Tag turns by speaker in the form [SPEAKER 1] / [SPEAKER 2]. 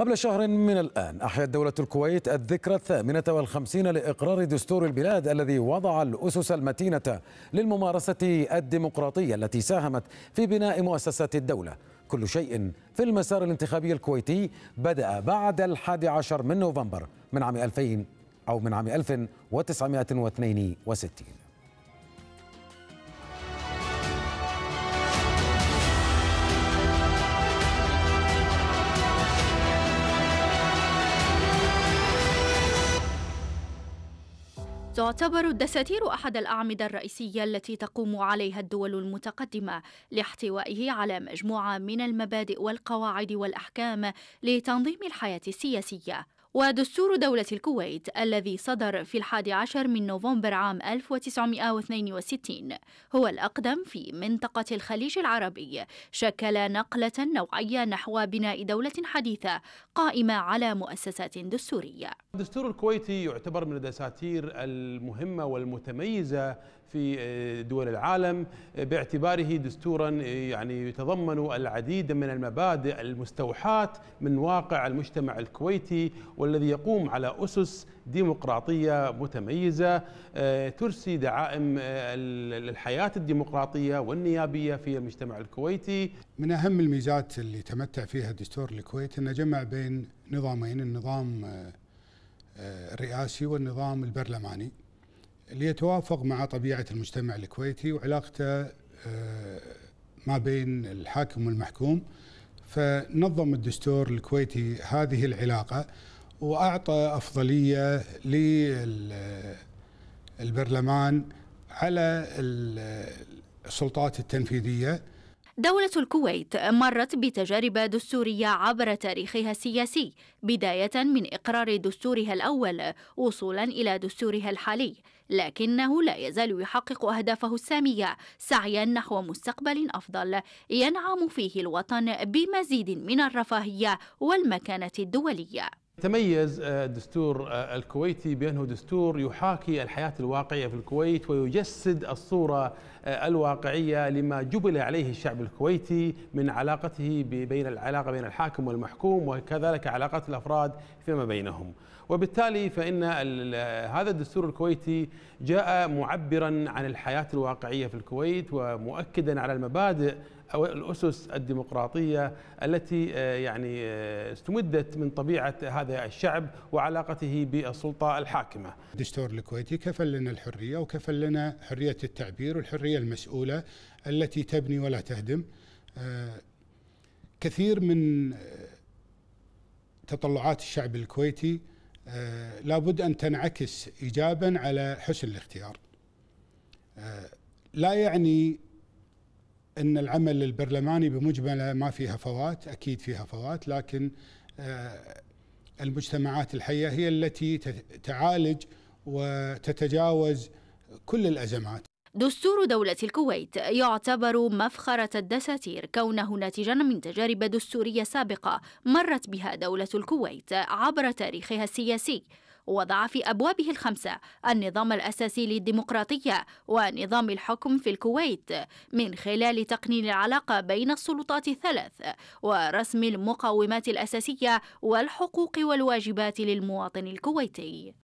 [SPEAKER 1] قبل شهر من الآن أحيت دولة الكويت الذكرى الثامنة والخمسين لإقرار دستور البلاد الذي وضع الأسس المتينة للممارسة الديمقراطية التي ساهمت في بناء مؤسسات الدولة كل شيء في المسار الانتخابي الكويتي بدأ بعد الحادي عشر من نوفمبر من عام 2000 أو من عام 1962
[SPEAKER 2] تعتبر الدساتير أحد الأعمدة الرئيسية التي تقوم عليها الدول المتقدمة لاحتوائه على مجموعة من المبادئ والقواعد والأحكام لتنظيم الحياة السياسية ودستور دولة الكويت الذي صدر في الحادي عشر من نوفمبر عام 1962 هو الأقدم في منطقة الخليج العربي شكل نقلة نوعية نحو بناء دولة حديثة قائمة على مؤسسات دستورية
[SPEAKER 1] الدستور الكويتي يعتبر من الدساتير المهمة والمتميزة في آه، دول العالم آه، باعتباره دستورا آه، يعني يتضمن العديد من المبادئ المستوحاة من واقع المجتمع الكويتي والذي يقوم على أسس ديمقراطية متميزة آه، ترسي دعائم آه، الحياة الديمقراطية والنيابية في المجتمع الكويتي
[SPEAKER 3] من أهم الميزات اللي تمتع فيها دستور الكويت أنه جمع بين نظامين النظام آه، الرئاسي والنظام البرلماني ليتوافق مع طبيعة المجتمع الكويتي وعلاقته ما بين الحاكم والمحكوم فنظم الدستور الكويتي هذه العلاقة واعطى افضليه للبرلمان على السلطات التنفيذيه
[SPEAKER 2] دولة الكويت مرت بتجارب دستورية عبر تاريخها السياسي، بداية من إقرار دستورها الأول وصولا إلى دستورها الحالي، لكنه لا يزال يحقق أهدافه السامية سعيا نحو مستقبل أفضل ينعم فيه الوطن بمزيد من الرفاهية والمكانة الدولية.
[SPEAKER 1] تميز آه، الدستور آه، الكويتي بأنه دستور يحاكي الحياة الواقعية في الكويت ويجسد الصورة آه، الواقعية لما جبل عليه الشعب الكويتي من علاقته بين العلاقة بين الحاكم والمحكوم وكذلك علاقات الأفراد فيما بينهم وبالتالي فإن هذا الدستور الكويتي جاء معبرا عن الحياة الواقعية في الكويت ومؤكدا على المبادئ أو الأسس الديمقراطية التي آه، يعني آه، استمدت من طبيعة هذا الشعب وعلاقته بالسلطة الحاكمة
[SPEAKER 3] الدستور الكويتي كفل لنا الحرية وكفل لنا حرية التعبير والحرية المسؤولة التي تبني ولا تهدم آه، كثير من تطلعات الشعب الكويتي لابد أن تنعكس إيجابا على حسن الاختيار لا يعني ان العمل البرلماني بمجمله ما فيها فوات اكيد فيها فوات لكن آه، المجتمعات الحيه هي التي تعالج وتتجاوز كل الازمات
[SPEAKER 2] دستور دولة الكويت يعتبر مفخرة الدساتير كونه ناتجا من تجارب دستورية سابقة مرت بها دولة الكويت عبر تاريخها السياسي ووضع في أبوابه الخمسة النظام الأساسي للديمقراطية ونظام الحكم في الكويت من خلال تقنين العلاقة بين السلطات الثلاث ورسم المقومات الأساسية والحقوق والواجبات للمواطن الكويتي